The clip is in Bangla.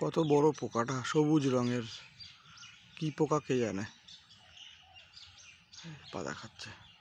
কত বড় পোকাটা সবুজ রঙের কি পোকা কে জানে পাতা খাচ্ছে